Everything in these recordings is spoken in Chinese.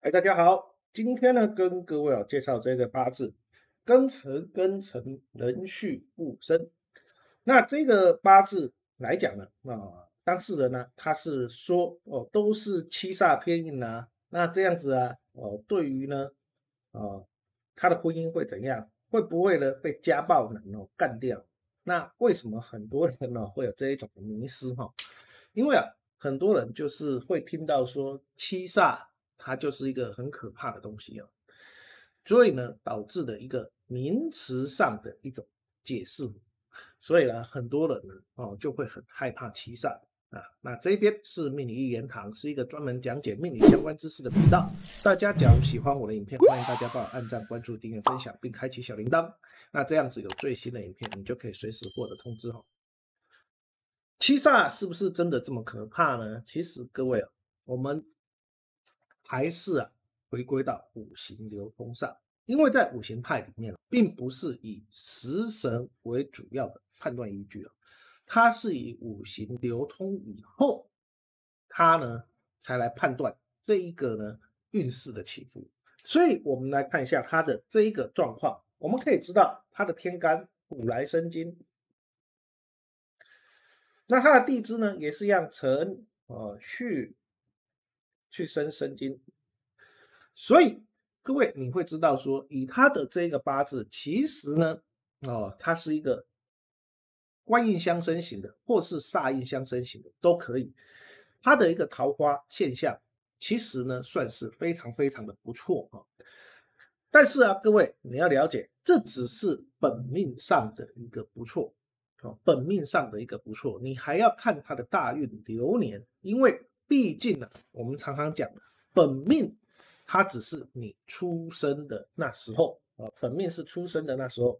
哎，大家好，今天呢，跟各位啊介绍这个八字，庚辰，庚辰，壬戌，戊申。那这个八字来讲呢，那当事人呢，他是说哦，都是七煞偏印啊，那这样子啊，哦，对于呢，哦，他的婚姻会怎样？会不会呢被家暴男哦干掉？那为什么很多人呢会有这一种迷失哈？因为啊，很多人就是会听到说七煞它就是一个很可怕的东西啊，所以呢导致的一个名词上的一种解释，所以呢很多人呢哦就会很害怕七煞啊。那这边是命理一言堂，是一个专门讲解命理相关知识的频道。大家假如喜欢我的影片，欢迎大家帮我按赞、关注、订阅、分享，并开启小铃铛。那这样子有最新的影片，你就可以随时获得通知哦。七煞是不是真的这么可怕呢？其实各位，我们还是啊回归到五行流通上，因为在五行派里面，并不是以食神为主要的判断依据啊，它是以五行流通以后，它呢才来判断这一个呢运势的起伏。所以我们来看一下它的这一个状况。我们可以知道，他的天干五来生金，那他的地支呢，也是一样辰呃戌去生生金，所以各位你会知道说，以他的这个八字，其实呢，哦，它是一个官印相生型的，或是煞印相生型的都可以，他的一个桃花现象，其实呢，算是非常非常的不错啊。但是啊，各位，你要了解，这只是本命上的一个不错本命上的一个不错，你还要看他的大运流年，因为毕竟呢，我们常常讲，本命它只是你出生的那时候啊，本命是出生的那时候，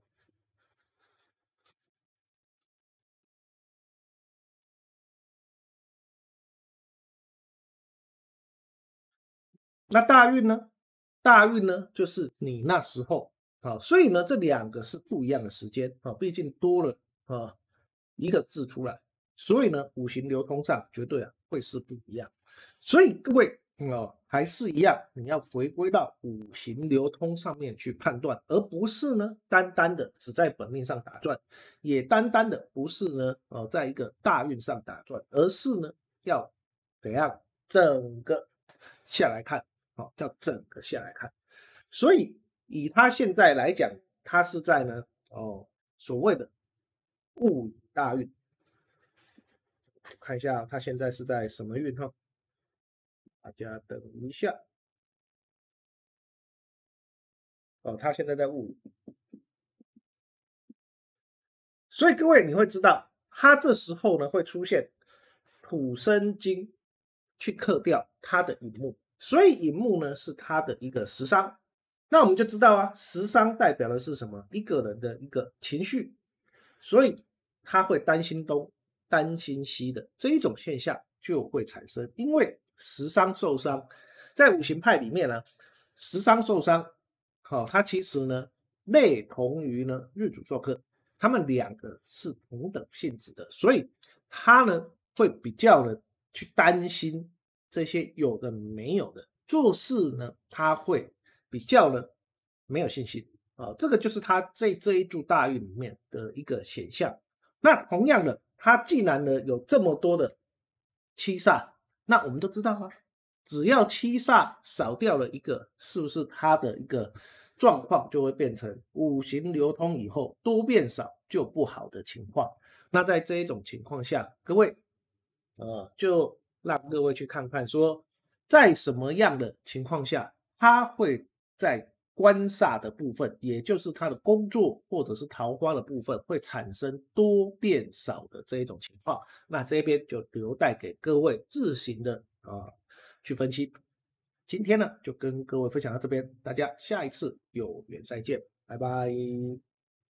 那大运呢？大运呢，就是你那时候啊，所以呢，这两个是不一样的时间啊，毕竟多了啊一个字出来，所以呢，五行流通上绝对啊会是不一样，所以各位哦，还是一样，你要回归到五行流通上面去判断，而不是呢，单单的只在本命上打转，也单单的不是呢，哦，在一个大运上打转，而是呢，要怎样整个下来看。叫整个下来看，所以以他现在来讲，他是在呢哦所谓的戊午大运，看一下他现在是在什么运哈？大家等一下哦，他现在在戊所以各位你会知道，他这时候呢会出现土生金去克掉他的乙木。所以寅木呢是他的一个食伤，那我们就知道啊，食伤代表的是什么？一个人的一个情绪，所以他会担心东、担心西的这一种现象就会产生。因为食伤受伤，在五行派里面呢，十伤受伤，好，它其实呢类同于呢日主做客，他们两个是同等性质的，所以他呢会比较的去担心。这些有的没有的做事呢，他会比较呢没有信心啊，这个就是他在这一柱大运里面的一个显象。那同样的，他既然呢有这么多的七煞，那我们都知道啊，只要七煞少掉了一个，是不是他的一个状况就会变成五行流通以后多变少就不好的情况？那在这一种情况下，各位啊就。让各位去看看，说在什么样的情况下，他会在官煞的部分，也就是他的工作或者是桃花的部分，会产生多变少的这一种情况。那这边就留待给各位自行的啊去分析。今天呢，就跟各位分享到这边，大家下一次有缘再见，拜拜。